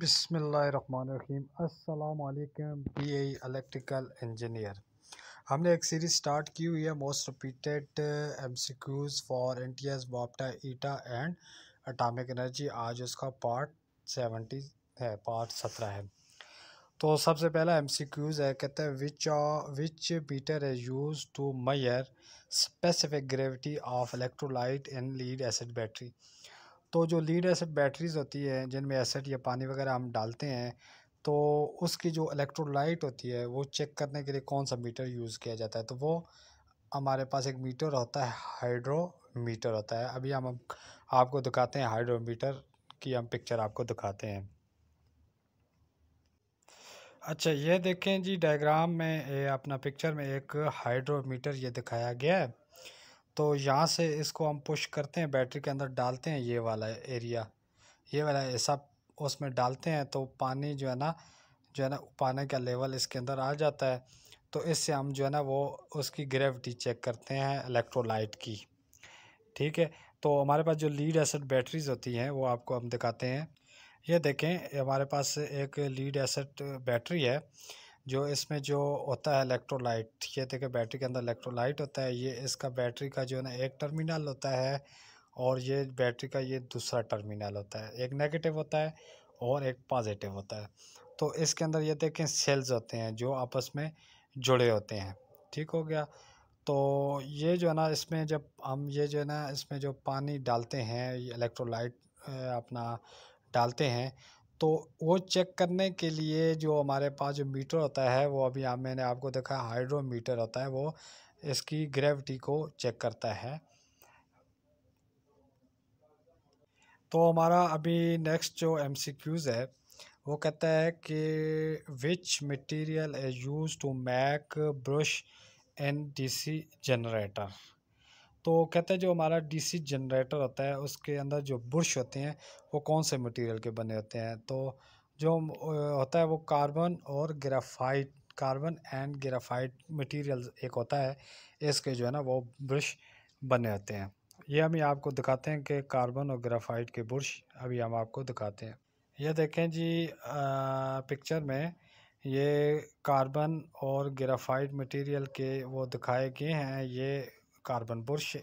बिसमीम अल्लाम बी ए electrical engineer हमने एक सीरीज स्टार्ट की हुई है most repeated M C Qs for N T S बॉपटा ईटा एंड अटामिक एनर्जी आज उसका पार्ट सेवेंटी है पार्ट सत्रह है तो सबसे पहला एम सी क्यूज़ है कहते हैं विच विच बीटर is use to measure specific gravity of electrolyte in lead acid battery तो जो लीड एसिड बैटरीज़ होती है जिनमें एसिड या पानी वगैरह हम डालते हैं तो उसकी जो इलेक्ट्रोलाइट होती है वो चेक करने के लिए कौन सा मीटर यूज़ किया जाता है तो वो हमारे पास एक मीटर होता है हाइड्रोमीटर होता है अभी हम आपको दिखाते हैं हाइड्रोमीटर की हम पिक्चर आपको दिखाते हैं अच्छा ये देखें जी डायग्राम में ए, अपना पिक्चर में एक हाइड्रोमीटर ये दिखाया गया है तो यहाँ से इसको हम पुश करते हैं बैटरी के अंदर डालते हैं ये वाला एरिया ये वाला ऐसा उसमें डालते हैं तो पानी जो है ना जो है ना पानी का लेवल इसके अंदर आ जाता है तो इससे हम जो है ना वो उसकी ग्रेविटी चेक करते हैं इलेक्ट्रोलाइट की ठीक है तो हमारे पास जो लीड एसड बैटरीज होती हैं वो आपको हम दिखाते हैं ये देखें हमारे पास एक लीड एसड बैटरी है जो इसमें जो होता है इलेक्ट्रोलाइट ये देखिए बैटरी के अंदर इलेक्ट्रोलाइट होता है ये इसका बैटरी का जो है ना एक टर्मिनल होता है और ये बैटरी का ये दूसरा टर्मिनल होता है एक नेगेटिव होता है और एक पॉजिटिव होता है तो इसके अंदर ये देखें सेल्स होते हैं जो आपस में जुड़े होते हैं ठीक हो गया तो ये जो है ना इसमें जब हम ये जो है ना इसमें जो पानी डालते हैं इलेक्ट्रोलाइट अपना डालते हैं तो वो चेक करने के लिए जो हमारे पास जो मीटर होता है वो अभी आप मैंने आपको देखा हाइड्रोमीटर होता है वो इसकी ग्रेविटी को चेक करता है तो हमारा अभी नेक्स्ट जो एम है वो कहता है कि which material is use to make brush D DC generator तो कहते हैं जो हमारा डीसी जनरेटर होता है उसके अंदर जो बुरश होते हैं वो कौन से मटेरियल के बने होते हैं तो जो होता है वो कार्बन और graphite carbon and graphite material एक होता है इसके जो है ना वो ब्रश बने होते हैं ये हम आपको दिखाते हैं कि कार्बन और ग्राफाइट के ब्रश अभी हम आपको दिखाते हैं ये देखें जी आ, पिक्चर में ये कार्बन और ग्राफाइट मटेरियल के वो दिखाए गए हैं ये कार्बन बुरश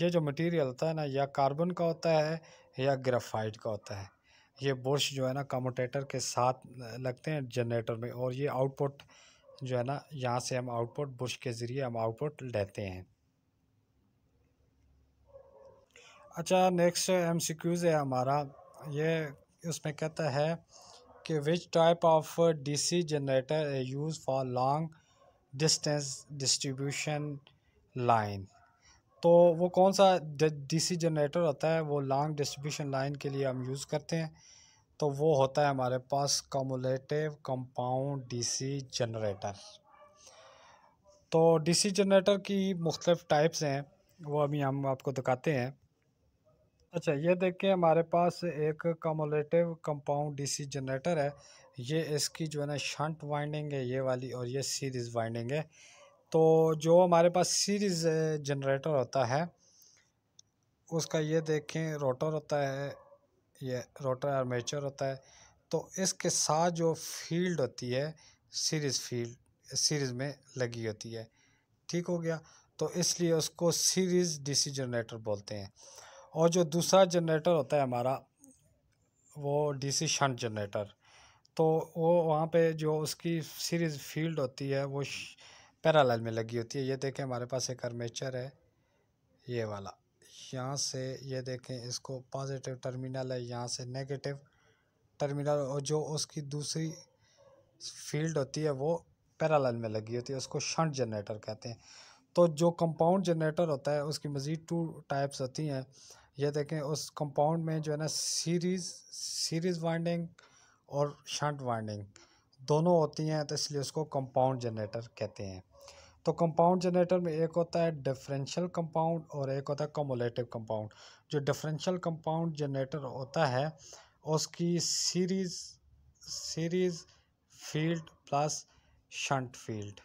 ये जो मटेरियल होता है ना या कार्बन का होता है या ग्रेफाइट का होता है ये बुरश जो है ना कमोटेटर के साथ लगते हैं जनरेटर में और ये आउटपुट जो है ना यहाँ से हम आउटपुट बुरश के ज़रिए हम आउटपुट लेते हैं अच्छा नेक्स्ट एम सी क्यूज़ है हमारा ये उसमें कहता है कि which type of DC generator use for long distance distribution line तो वो कौन सा डीसी जनरेटर होता है वो लॉन्ग डिस्ट्रीब्यूशन लाइन के लिए हम यूज़ करते हैं तो वो होता है हमारे पास कमोलेटिव कंपाउंड डीसी जनरेटर तो डीसी जनरेटर की मुख्तलिफ़ टाइप्स हैं वो अभी हम आपको दिखाते हैं अच्छा ये देखें हमारे पास एक कमोलेटिव कंपाउंड डीसी जनरेटर है ये इसकी जो है ना शंट वाइंडिंग है ये वाली और ये सीरीज़ वाइंडिंग है तो जो हमारे पास सीरीज़ जनरेटर होता है उसका ये देखें रोटर होता है ये रोटर आर्मेचर होता है तो इसके साथ जो फील्ड होती है सीरीज़ फील्ड सीरीज़ में लगी होती है ठीक हो गया तो इसलिए उसको सीरीज़ डीसी जनरेटर बोलते हैं और जो दूसरा जनरेटर होता है हमारा वो डीसी शंट जनरेटर तो वो वहाँ पे जो उसकी सीरीज़ फील्ड होती है वो पैरालल में लगी होती है ये देखें हमारे पास एक अर्मेचर है ये वाला यहाँ से ये देखें इसको पॉजिटिव टर्मिनल है यहाँ से नेगेटिव टर्मिनल और जो उसकी दूसरी फील्ड होती है वो पैरालल में लगी होती है उसको शंट जनरेटर कहते हैं तो जो कंपाउंड जनरेटर होता है उसकी मज़ीद टू टाइप्स होती हैं ये देखें उस कंपाउंड में जो है ना सीरीज़ सीरीज़ वाइंडिंग और शंट वाइंडिंग दोनों होती हैं तो इसलिए उसको कंपाउंड जनरेटर कहते हैं तो कंपाउंड जनरेटर में एक होता है डिफरेंशियल कंपाउंड और एक होता है कमोलेटिव कंपाउंड जो डिफरेंशियल कंपाउंड जनरेटर होता है उसकी series series field plus shunt field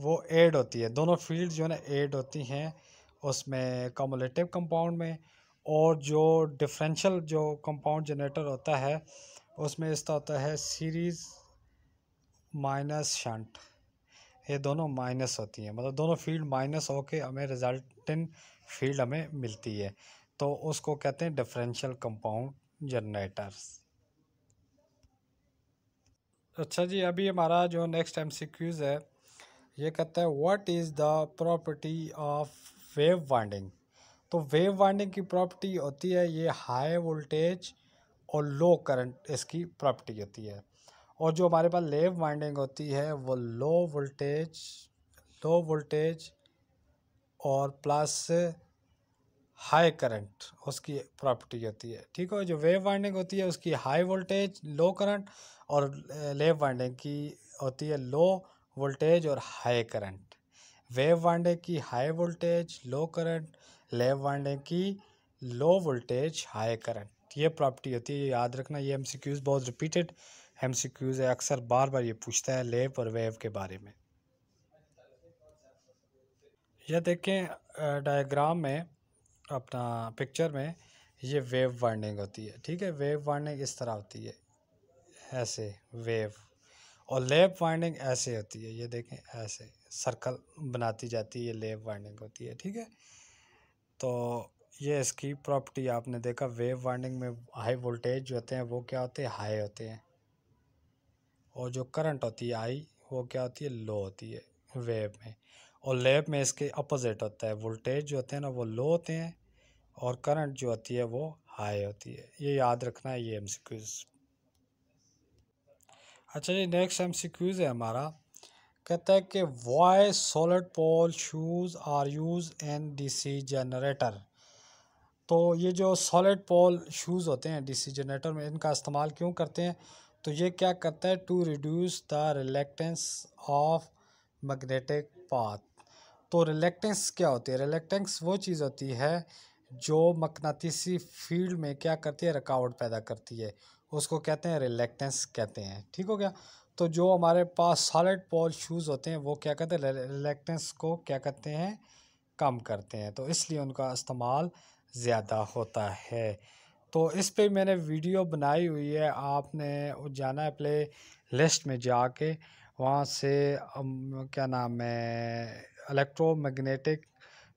वो एड होती है दोनों फील्ड जो है ना एड होती हैं उसमें कमोलेटिव कंपाउंड में और जो डिफरेंशियल जो कंपाउंड जनरेटर होता है उसमें इसका होता है सीरीज़ माइनस शंट ये दोनों माइनस होती हैं मतलब दोनों फील्ड माइनस होके हमें रिजल्टेंट फील्ड हमें मिलती है तो उसको कहते हैं डिफरेंशियल कंपाउंड जनरेटर्स अच्छा जी अभी हमारा जो नेक्स्ट एम है ये कहता है what is the property of wave winding तो वेव वाइंडिंग की प्रॉपर्टी होती है ये हाई वोल्टेज और लो करंट इसकी प्रॉपर्टी होती है और जो हमारे पास लेव वाइंडिंग होती है वो लो वोल्टेज लो वोल्टेज और प्लस हाई करंट उसकी प्रॉपर्टी होती है ठीक है जो वेव वाइंडिंग होती है उसकी हाई वोल्टेज लो करंट और लेव वाइंडिंग की होती है लो वोल्टेज और हाई करंट वेव वाइंडिंग की high voltage low current lap winding की लो वोल्टेज हाई करंट ये प्रॉपर्टी होती है ये याद रखना ये एम बहुत रिपीटेड एम है अक्सर बार बार ये पूछता है लेव और वेव के बारे में यह देखें डायग्राम में अपना पिक्चर में ये वेव वार्निंग होती है ठीक है वेव वार्निंग इस तरह होती है ऐसे वेव और लेब वार्निंग ऐसे होती है ये देखें ऐसे सर्कल बनाती जाती है ये लेब वार्निंग होती है ठीक है तो ये इसकी प्रॉपर्टी आपने देखा वेव वाइंडिंग में हाई वोल्टेज जो होते हैं वो क्या होते हैं हाई होते हैं और जो करंट होती है हाई वो क्या होती है लो होती है वेव में और लेब में इसके अपोजिट होता है वोल्टेज जो होते हैं ना वो लो होते हैं और करंट जो होती है वो हाई होती है ये याद रखना है ये एम अच्छा जी नेक्स्ट एम है हमारा कहता है कि why solid pole shoes are use in D C generator तो ये जो सॉलिड पोल शूज़ होते हैं डीसी जनरेटर में इनका इस्तेमाल क्यों करते हैं तो ये क्या करता है to reduce the reluctance of magnetic path तो रिलेक्टेंस क्या होती है रिलेक्टेंस वो चीज़ होती है जो मकनातीसी फील्ड में क्या करती है रकावट पैदा करती है उसको कहते हैं रिलेक्टेंस कहते हैं ठीक हो गया तो जो हमारे पास सॉलिड पोल शूज़ होते हैं वो क्या कहते हैं रिलेक्टेंस को क्या कहते हैं कम करते हैं तो इसलिए उनका इस्तेमाल ज़्यादा होता है तो इस पे मैंने वीडियो बनाई हुई है आपने जाना है प्ले लिस्ट में जाके वहाँ से क्या नाम है इलेक्ट्रोमैग्नेटिक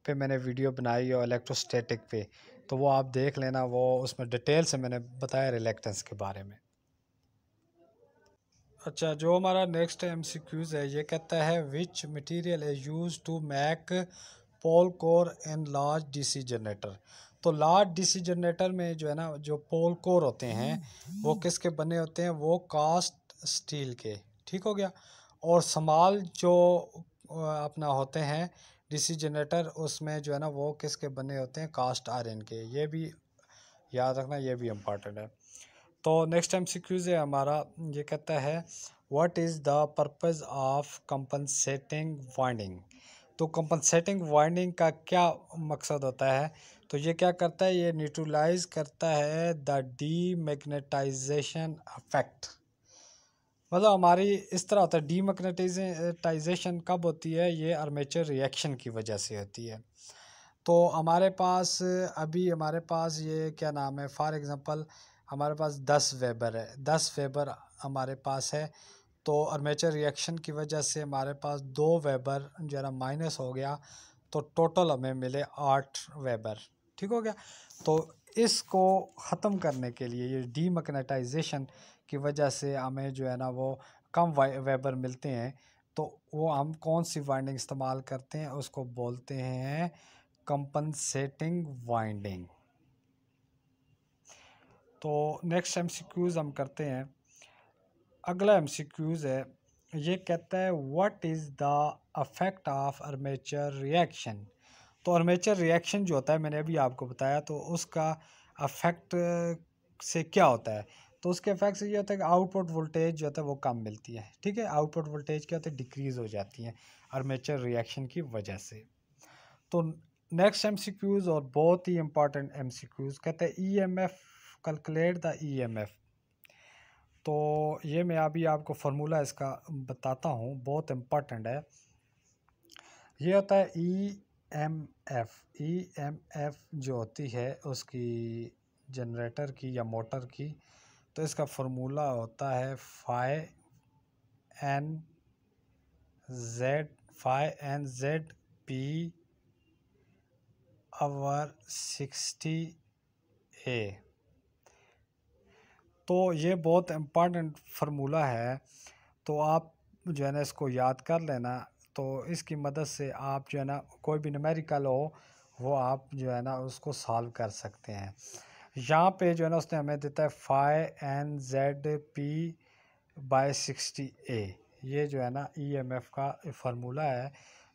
पे मैंने वीडियो बनाई है इलेक्ट्रोस्टैटिक पे तो वो आप देख लेना वो उसमें डिटेल से मैंने बताया रिलेक्टेंस के बारे में अच्छा जो हमारा नेक्स्ट एम सी क्यूज़ है ये कहता है which material is use to make pole core and large D C generator तो लार्ज डीसी जनरेटर में जो है ना जो पोल कोर होते हैं वो किसके बने होते हैं वो कास्ट स्टील के ठीक हो गया और समाल जो अपना होते हैं डीसी जनरेटर उसमें जो है ना वो किसके बने होते हैं कास्ट आयरन के ये भी याद रखना ये भी इम्पॉर्टेंट है तो नेक्स्ट टाइम सिक्यूज़ है हमारा ये कहता है what is the purpose of compensating winding तो कंपनसेटिंग वाइंडिंग का क्या मकसद होता है तो ये क्या करता है ये न्यूट्रलाइज करता है द डी मैगनेटाइजेशन अफेक्ट मतलब हमारी इस तरह होता है डी मैगनेटाइजेशन कब होती है ये आर्मेचर रिएक्शन की वजह से होती है तो हमारे पास अभी हमारे पास ये क्या नाम है फॉर एग्ज़ाम्पल हमारे पास दस वेबर है दस वेबर हमारे पास है तो आर्मेचर रिएक्शन की वजह से हमारे पास दो वेबर जरा माइनस हो गया तो टोटल हमें मिले आठ वेबर ठीक हो गया तो इसको ख़त्म करने के लिए ये डीमकनेटाइजेशन की वजह से हमें जो है ना वो कम वेबर मिलते हैं तो वो हम कौन सी वाइंडिंग इस्तेमाल करते हैं उसको बोलते हैं कंपनसेटिंग वाइंडिंग तो नेक्स्ट एम हम करते हैं अगला एम है ये कहता है what is the effect of armature reaction तो आर्मेचर रिएक्शन जो होता है मैंने अभी आपको बताया तो उसका अफेक्ट से क्या होता है तो उसके अफेक्ट से ये होता है कि आउटपुट वोल्टेज जो होता है वो कम मिलती है ठीक है आउटपुट वोल्टेज क्या होता है डिक्रीज़ हो जाती है आर्मेचर रिएक्शन की वजह से तो नेक्स्ट एम सी क्यूज़ और बहुत ही इंपॉर्टेंट एम सी क्यूज़ कहते हैं E M F calculate the E M F तो ये मैं अभी आपको फार्मूला इसका बताता हूँ बहुत इम्पॉर्टेंट है ये होता है E e M F E M F जो होती है उसकी जनरेटर की या मोटर की तो इसका फार्मूला होता है phi N Z phi N Z P over sixty A तो ये बहुत इम्पॉर्टेंट फार्मूला है तो आप जो है ना इसको याद कर लेना तो इसकी मदद से आप जो है ना कोई भी नमेरिकल हो वो आप जो है ना उसको सॉल्व कर सकते हैं यहाँ पे जो है ना उसने हमें देता है five N Z P by sixty A ये जो है ना ई एम एफ़ का फार्मूला है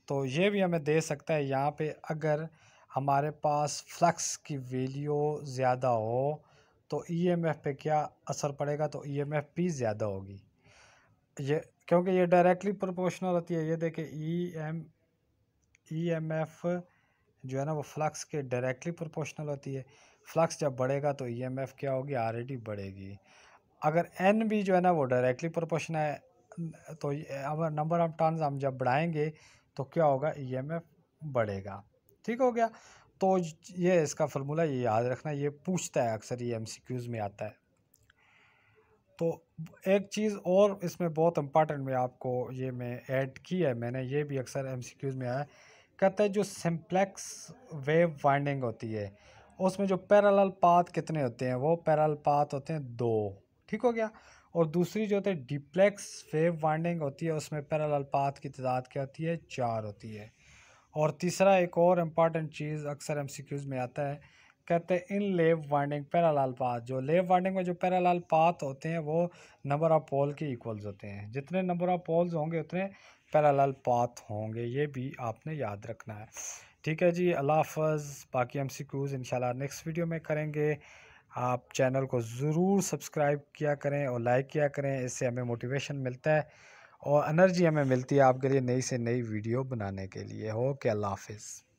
तो ये भी हमें दे सकता है यहाँ पे अगर हमारे पास फ्लक्स की वैल्यू ज़्यादा हो तो ई एम एफ़ पे क्या असर पड़ेगा तो ई एम एफ़ भी ज़्यादा होगी ये क्योंकि ये डायरेक्टली प्रोपोर्शनल होती है ये देखें E M E M F जो है ना वो फ्लक्स के डायरेक्टली प्रोपोर्शनल होती है फ्लक्स जब बढ़ेगा तो ई एम एफ क्या होगी ऑलरेडी बढ़ेगी अगर एन भी जो है ना वो डायरेक्टली प्रोपोर्शनल है तो अब नंबर ऑफ टर्न हम जब बढ़ाएंगे तो क्या होगा ई एम एफ बढ़ेगा ठीक हो गया तो ये इसका फार्मूला ये याद रखना ये पूछता है अक्सर ये एम सी क्यूज़ में आता है तो एक चीज़ और इसमें बहुत इम्पॉर्टेंट में आपको ये मैं ऐड की है मैंने ये भी अक्सर एम में आया कहते हैं जो सिम्प्लेक्स वेव वाइंडिंग होती है उसमें जो पैरल पाथ कितने होते हैं वो पैरल पाथ होते हैं दो ठीक हो गया और दूसरी जो होती है डिप्लेक्स वेव वाइंडिंग होती है उसमें पैरल पाथ की तादाद क्या होती है चार होती है और तीसरा एक और इम्पॉर्टेंट चीज़ अक्सर एम में आता है कहते हैं इन लेव वाइंडिंग पैरालाल पाथ जो लेव वाइंडिंग में जो पैरालाल पाथ होते हैं वो नंबर ऑफ पोल के इक्वल्स होते हैं जितने नंबर ऑफ पोल्स होंगे उतने पैरालाल पाथ होंगे ये भी आपने याद रखना है ठीक है जी अल्लाह बाकी M C Qs in next video में करेंगे आप चैनल को ज़रूर सब्सक्राइब किया करें और लाइक किया करें इससे हमें मोटिवेशन मिलता है और एनर्जी हमें मिलती है आपके लिए नई से नई वीडियो बनाने के लिए ओके अल्लाह हाफिज़